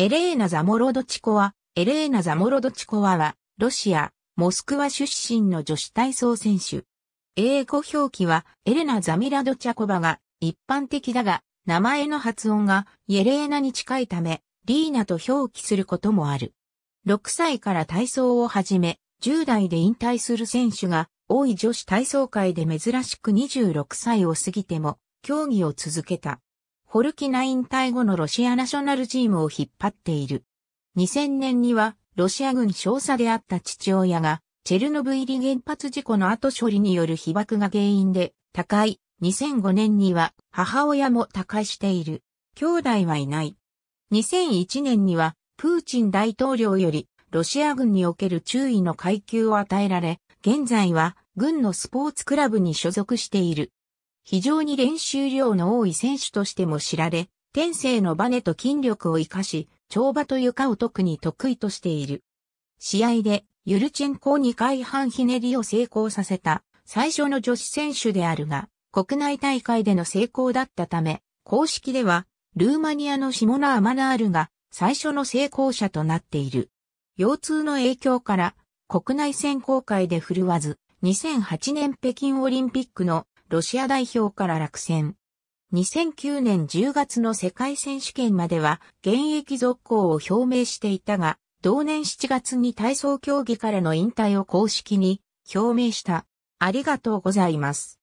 エレーナ・ザモロドチコワ、エレーナ・ザモロドチコワは、ロシア、モスクワ出身の女子体操選手。英語表記は、エレナ・ザミラドチャコバが一般的だが、名前の発音がエレーナに近いため、リーナと表記することもある。6歳から体操を始め、10代で引退する選手が多い女子体操界で珍しく26歳を過ぎても、競技を続けた。フォルキナ引退後のロシアナショナルチームを引っ張っている。2000年には、ロシア軍少佐であった父親が、チェルノブイリ原発事故の後処理による被爆が原因で、他界。2005年には、母親も他界している。兄弟はいない。2001年には、プーチン大統領より、ロシア軍における注意の階級を与えられ、現在は、軍のスポーツクラブに所属している。非常に練習量の多い選手としても知られ、天性のバネと筋力を活かし、跳馬と床を特に得意としている。試合で、ユルチェンコ2回半ひねりを成功させた、最初の女子選手であるが、国内大会での成功だったため、公式では、ルーマニアのシモナ・アマナールが最初の成功者となっている。腰痛の影響から、国内選考会で振るわず、2008年北京オリンピックのロシア代表から落選。2009年10月の世界選手権までは現役続行を表明していたが、同年7月に体操競技からの引退を公式に表明した。ありがとうございます。